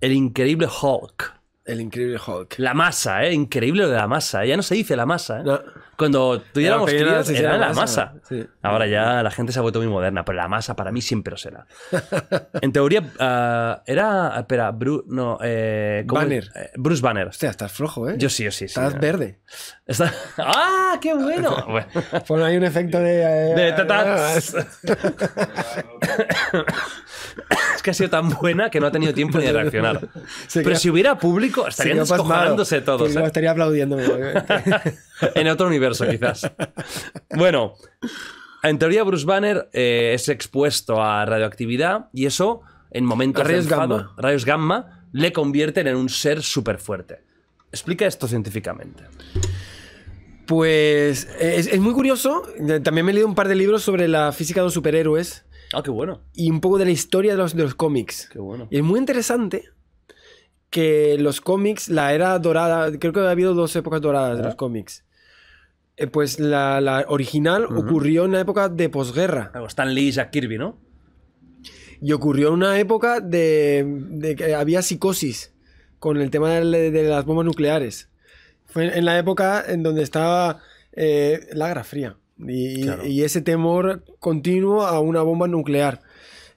El increíble Hulk. El increíble Hulk. La masa, ¿eh? Increíble lo de la masa. ¿eh? Ya no se dice la masa, ¿eh? Cuando tuviéramos que era, la masa. Ahora ya la gente se ha vuelto muy moderna, pero la masa para mí siempre lo será. en teoría, ah, era. Espera, Bruce no, eh, Banner. Eh, Bruce Banner. Hostia, estás flojo, ¿eh? Yo sí, yo sí. Estás verde. ¡Ah, qué bueno! bueno. hay un efecto de. Eh, es que ha sido tan buena que no ha tenido tiempo ni de reaccionar. pero si hubiera público, estarían descojonándose todos. estaría aplaudiéndome en otro universo, quizás. Bueno, en teoría, Bruce Banner eh, es expuesto a radioactividad y eso, en momentos rayos de rayos gamma, le convierten en un ser súper fuerte. Explica esto científicamente. Pues es, muy curioso. También me he leído un par de libros sobre la física de los superhéroes. Ah, qué bueno. Y un poco de la historia de los, cómics. Qué bueno. Y es muy interesante que los cómics, la era dorada, creo que ha habido dos épocas doradas de los cómics. Eh, pues la, original ocurrió en una época de posguerra. Stan Lee y Jack Kirby, ¿no? Y ocurrió en una época de, que había psicosis con el tema de, las bombas nucleares. Fue en la época en donde estaba eh, la Guerra Fría y, ese temor continuo a una bomba nuclear.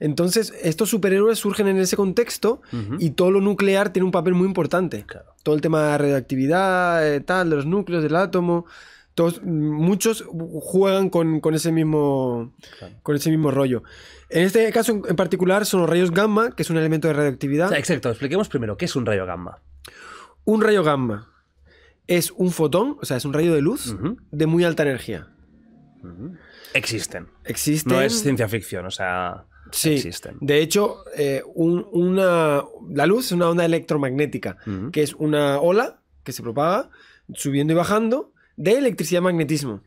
Entonces, estos superhéroes surgen en ese contexto y todo lo nuclear tiene un papel muy importante. Todo el tema de radioactividad, eh, tal, de los núcleos, del átomo. Todos, muchos juegan con, ese mismo, con ese mismo rollo. En este caso en particular son los rayos gamma, que es un elemento de radioactividad. exacto, expliquemos primero qué es un rayo gamma. Un rayo gamma es un fotón, o sea, es un rayo de luz de muy alta energía. Existen. Existen. No es ciencia ficción, o sea. Sí. Existen. De hecho, eh, una, la luz es una onda electromagnética, que es una ola que se propaga subiendo y bajando de electricidad y magnetismo.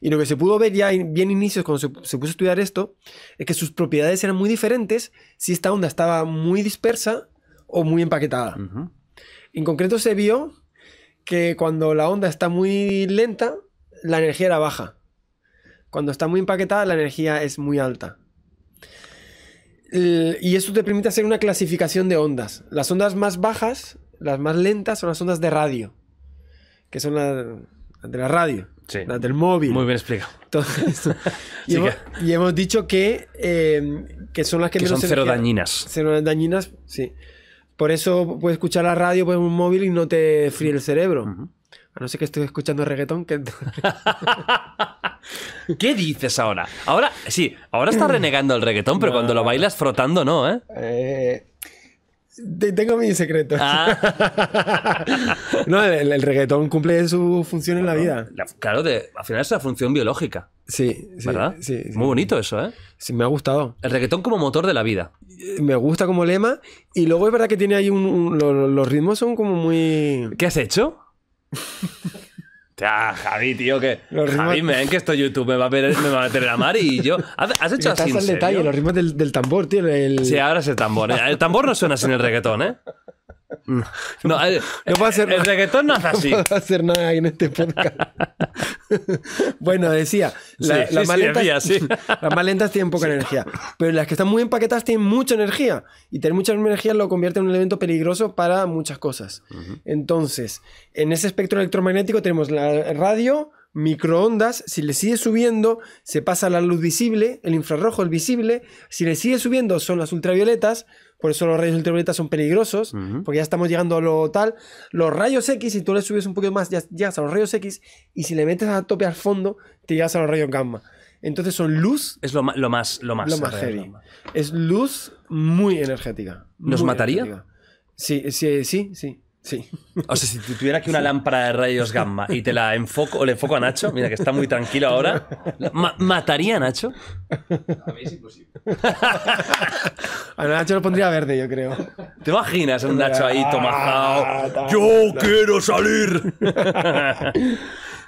Y lo que se pudo ver ya bien inicios cuando se, puso a estudiar esto, es que sus propiedades eran muy diferentes si esta onda estaba muy dispersa o muy empaquetada. En concreto se vio que cuando la onda está muy lenta, la energía era baja. Cuando está muy empaquetada, la energía es muy alta. y eso te permite hacer una clasificación de ondas. Las ondas más bajas, las más lentas, son las ondas de radio, que son las las de la radio, sí. las del móvil. Muy bien explicado. y, hemos, dicho que, eh, son las que, menos son cero dañinas. Cero dañinas, sí. Por eso puedes escuchar la radio, por un móvil y no te fríe el cerebro. A no ser que estés escuchando reggaetón. ¿Qué dices ahora? Ahora, sí, ahora estás renegando el reggaetón, pero cuando lo bailas frotando no, ¿eh? eh tengo mi secreto. Ah. no, el, reggaetón cumple su función en la vida. claro, de, al final es la función biológica. Sí, ¿verdad? Sí, Muy bonito eso, ¿eh? Sí, me ha gustado. El reggaetón como motor de la vida. Eh, me gusta como lema. Y luego es verdad que tiene ahí un. los ritmos son como muy. ¿Qué has hecho? Hostia, Javi, tío, que. Los Javi, que esto YouTube me va, a meter me a meter la mar y yo. ¿Has, hecho así? Estás detalle, los ritmos del, del tambor, tío. Sí, ahora es el tambor. ¿eh? El tambor no suena sin el reggaetón, ¿eh? No, eh, no, el, hacer no así. hacer nada en este podcast. bueno, decía, las, sí, lentas tienen poca energía, pero las que están muy empaquetadas tienen mucha energía y tener mucha energía lo convierte en un elemento peligroso para muchas cosas. Entonces, en ese espectro electromagnético tenemos la radio, microondas, si le sigue subiendo, se pasa la luz visible, el infrarrojo, el visible, si le sigue subiendo son las ultravioletas, por eso los rayos ultravioletas son peligrosos, porque ya estamos llegando a lo tal. Los rayos X, si tú le subes un poquito más, ya llegas a los rayos X, y si le metes a tope al fondo, te llegas a los rayos gamma. Entonces son luz. Es lo, más. Lo más, heavy. Es luz muy energética. ¿Nos mataría? Sí, sí, sí, sí. Sí. O sea, si tuviera aquí una lámpara de rayos gamma y te la enfoco o le enfoco a Nacho, mira que está muy tranquilo ahora, ¿mataría a Nacho? A mí es imposible. a Nacho lo pondría verde, yo creo. ¿Te imaginas un Nacho ahí ah, tomajado? Ah, ah, ¡Yo quiero salir!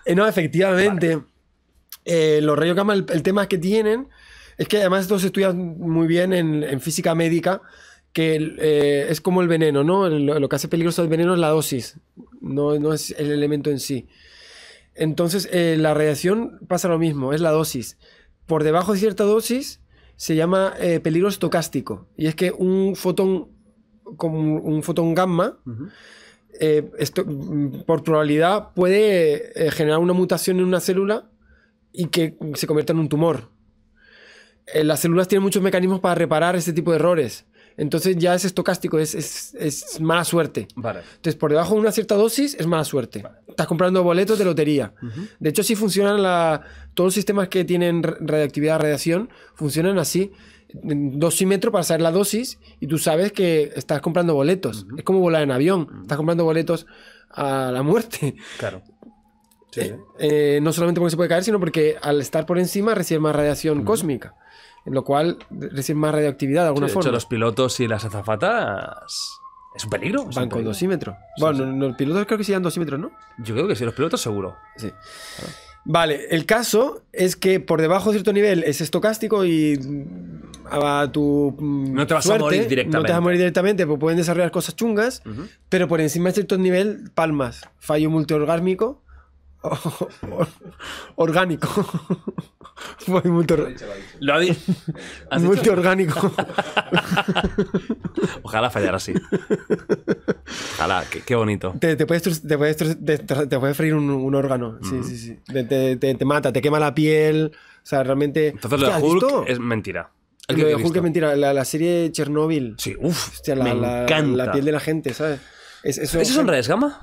Eh, no, efectivamente. Eh, los rayos gamma, el, tema que tienen es que además estos estudian muy bien en física médica que eh, es como el veneno, ¿no? Lo, que hace peligroso el veneno es la dosis, no, no es el elemento en sí. Entonces, eh, la radiación pasa lo mismo, es la dosis. Por debajo de cierta dosis se llama eh, peligro estocástico, y es que un fotón, como un fotón gamma, mm, por probabilidad puede generar una mutación en una célula y que se convierta en un tumor. las células tienen muchos mecanismos para reparar este tipo de errores entonces ya es estocástico, es, mala suerte. Entonces por debajo de una cierta dosis es mala suerte. Estás comprando boletos de lotería. De hecho, sí funcionan la, todos los sistemas que tienen radioactividad, radiación, funcionan así. Dosímetro para saber la dosis y tú sabes que estás comprando boletos. Es como volar en avión. Estás comprando boletos a la muerte. Claro. Sí, eh, eh, no solamente porque se puede caer, sino porque al estar por encima recibe más radiación cósmica lo cual recibe más radioactividad de alguna forma. Hecho, los pilotos y las azafatas es un peligro. Van con dosímetro. bueno, los pilotos creo que sí dan dosímetros, ¿no? Yo creo que sí, los pilotos seguro. Sí. Vale, el caso es que por debajo de cierto nivel es estocástico y mm, a tu mm, no te vas a morir directamente. No te vas a morir directamente, porque pueden desarrollar cosas chungas, pero por encima de cierto nivel, palmas, fallo multiorgánico… orgánico. Fue muy, lo ha dicho. muy orgánico. Ojalá fallara así. Ojalá, qué, bonito. Te, te, puedes, te, puedes, te, puedes freír un, órgano. Sí, sí, sí. Te, mata, te quema la piel. O sea, realmente. Entonces lo de Hulk es mentira. Lo de Hulk es mentira. La, serie Chernobyl. Sí, uff. la, la piel de la gente, ¿sabes? eso, ¿Eso son redes gama?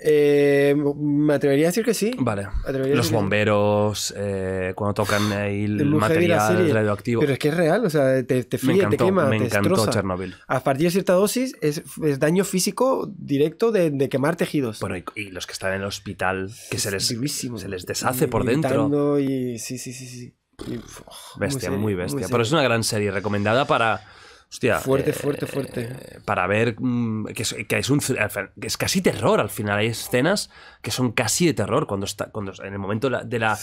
Eh, me atrevería a decir que sí. Vale. Los bomberos, eh, cuando tocan ahí el, material radioactivo. Pero es que es real, o sea, te, te te quema, te encantó Chernobyl. A partir de cierta dosis es, daño físico directo de, quemar tejidos. Bueno, y, los que están en el hospital, que se les, se les deshace por dentro. Y, sí, sí, sí, bestia, muy, bestia. Pero es una gran serie recomendada para eh, fuerte, fuerte, fuerte. Eh, para ver mm, que es, un, es casi terror al final. Hay escenas que son casi de terror cuando está, cuando en el momento de la,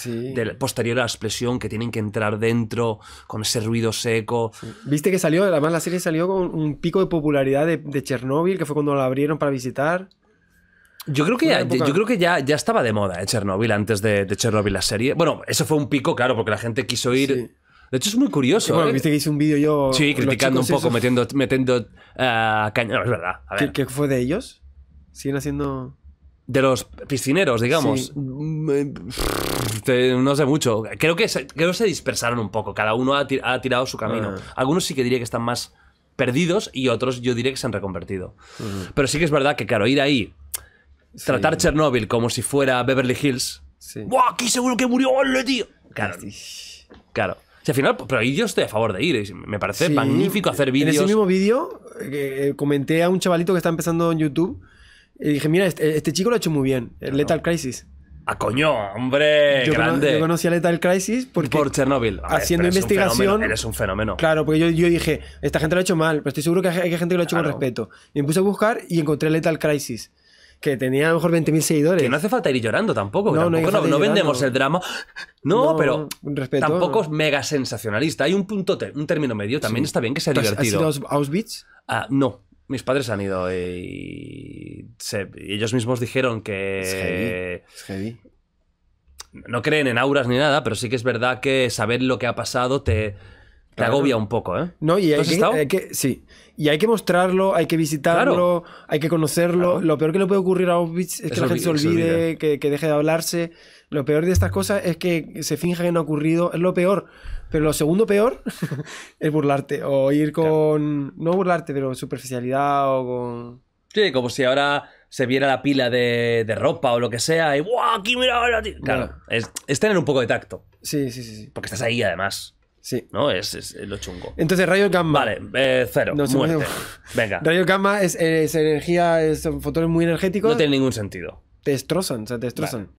posterior a la expresión que tienen que entrar dentro con ese ruido seco. Viste que salió, además la serie salió con un pico de popularidad de, de Chernóbil, que fue cuando la abrieron para visitar. Yo creo que, ya, yo creo que ya, ya estaba de moda eh, Chernóbil Chernobyl antes de, de Chernobyl la serie. Bueno, eso fue un pico, claro, porque la gente quiso ir. De hecho, es muy curioso. bueno, ¿eh? viste que hice un vídeo yo. Sí, criticando un poco, metiendo, metiendo ah, caña. No, es verdad. ¿Qué, fue de ellos? ¿Siguen haciendo.? De los piscineros, digamos. Mm, eh, no sé mucho. Creo que, se, se dispersaron un poco. Cada uno ha, tirado su camino. Ah. Algunos sí que diría que están más perdidos y otros yo diría que se han reconvertido. Pero sí que es verdad que, claro, ir ahí, tratar Chernóbil como si fuera Beverly Hills. ¡Buah, aquí seguro que murió! ¡Ole, tío! Claro. Claro al final, pero ahí yo estoy a favor de ir. Me parece magnífico hacer vídeos. En ese mismo vídeo eh, eh, comenté a un chavalito que está empezando en YouTube. Y dije, mira, este, este chico lo ha hecho muy bien. El Lethal Crisis. ¡A ah, coño! ¡Hombre! Yo grande. yo conocí a Lethal Crisis Por Chernobyl. haciendo investigación. eres un fenómeno. Claro, porque yo, dije, esta gente lo ha hecho mal, pero estoy seguro que hay, gente que lo ha hecho con respeto. Y me puse a buscar y encontré Lethal Crisis que tenía a lo mejor 20.000 seguidores. Que no hace falta ir llorando tampoco. No, no, vendemos el drama. No, pero tampoco es mega sensacionalista. Hay un punto, un término medio. También está bien que sea divertido. ¿Has ido a Auschwitz? Ah, no. Mis padres han ido y, ellos mismos dijeron que... Es heavy. No creen en auras ni nada, pero sí que es verdad que saber lo que ha pasado te, agobia un poco, ¿eh? No, y ¿Has que, sí. Y hay que mostrarlo, hay que visitarlo, hay que conocerlo. Lo peor que le puede ocurrir a Auschwitz es que la gente se olvide, que, que, deje de hablarse. Lo peor de estas cosas es que se finja que no ha ocurrido. Es lo peor. Pero lo segundo peor es burlarte. O ir con. No burlarte, pero superficialidad o con. Sí, como si ahora se viera la pila de, de ropa o lo que sea y ¡guau! Aquí mira Claro, es, es, tener un poco de tacto. Sí, sí, sí, sí. Porque estás ahí además. Sí. ¿No? Es, lo chungo. Entonces, rayo gamma. Vale, eh, cero. No, Venga. rayo gamma es, es energía, son fotones muy energético No tiene ningún sentido. Te destrozan, o sea, te destrozan.